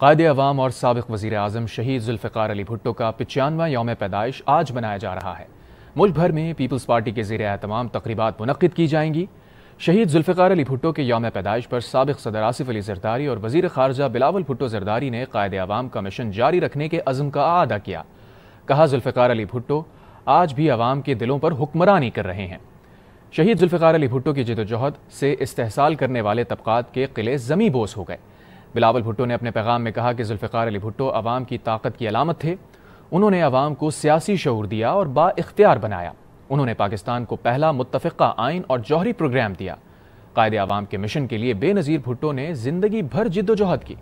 कायद अवाम और सबक वजीर अजम शहीद जुल्फ़ार अली भुट्टो का पचानवा योम पैदाइश आज मनाया जा रहा है मुल्क भर में पीपल्स पार्टी के जेर अहतमाम तकरीबा मनद की जाएंगी शहीद जुल्फ़ार अली भुट्टो के योम पैदाइश पर सबक सदर आसिफ अली जरदारी और वजीर खारजा बिलावल भुट्टो जरदारी ने कायद अवाम का मिशन जारी रखने के अज़म का अदा किया कहा जुल्फ़ार अली भुट्टो आज भी आवाम के दिलों पर हुक्मरानी कर रहे हैं शहीद जुल्फ़ार अली भुट्टो की जदोजहद से इस्तेसाल करने वाले तबकात के किले जमी बोस हो गए बिलावल भुट्टो ने अपने पैगाम में कहा कि जुल्फ़ार अली भुट्टो आवाम की ताकत की अलामत थे उन्होंने आवाम को सियासी शूर दिया और बाख्तियार बनाया उन्होंने पाकिस्तान को पहला मुतफ़ा आइन और जौहरी प्रोग्राम दिया कायद आवाम के मिशन के लिए बेनज़ीर भुट्टो ने ज़िंदगी भर जिद्दोजहद की